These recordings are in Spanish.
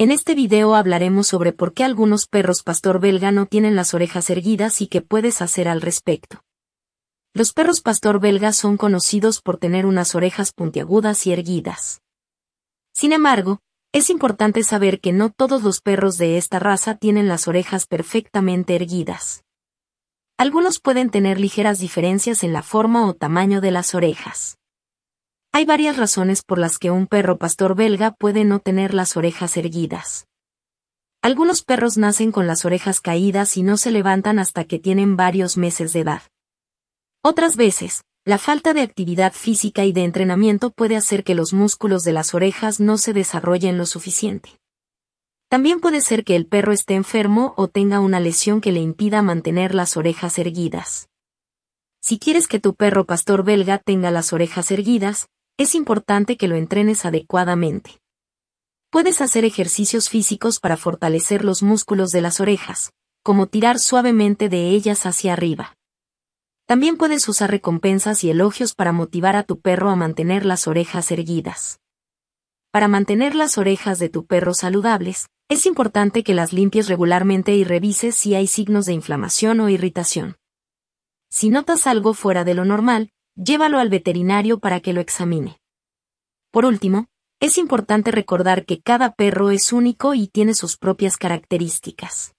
En este video hablaremos sobre por qué algunos perros pastor belga no tienen las orejas erguidas y qué puedes hacer al respecto. Los perros pastor belga son conocidos por tener unas orejas puntiagudas y erguidas. Sin embargo, es importante saber que no todos los perros de esta raza tienen las orejas perfectamente erguidas. Algunos pueden tener ligeras diferencias en la forma o tamaño de las orejas. Hay varias razones por las que un perro pastor belga puede no tener las orejas erguidas. Algunos perros nacen con las orejas caídas y no se levantan hasta que tienen varios meses de edad. Otras veces, la falta de actividad física y de entrenamiento puede hacer que los músculos de las orejas no se desarrollen lo suficiente. También puede ser que el perro esté enfermo o tenga una lesión que le impida mantener las orejas erguidas. Si quieres que tu perro pastor belga tenga las orejas erguidas, es importante que lo entrenes adecuadamente. Puedes hacer ejercicios físicos para fortalecer los músculos de las orejas, como tirar suavemente de ellas hacia arriba. También puedes usar recompensas y elogios para motivar a tu perro a mantener las orejas erguidas. Para mantener las orejas de tu perro saludables, es importante que las limpies regularmente y revises si hay signos de inflamación o irritación. Si notas algo fuera de lo normal, llévalo al veterinario para que lo examine. Por último, es importante recordar que cada perro es único y tiene sus propias características.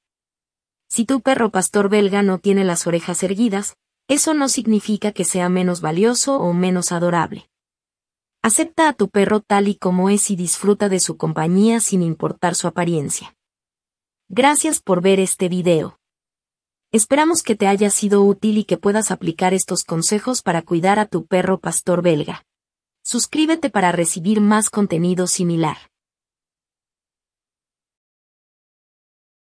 Si tu perro pastor belga no tiene las orejas erguidas, eso no significa que sea menos valioso o menos adorable. Acepta a tu perro tal y como es y disfruta de su compañía sin importar su apariencia. Gracias por ver este video. Esperamos que te haya sido útil y que puedas aplicar estos consejos para cuidar a tu perro pastor belga. Suscríbete para recibir más contenido similar.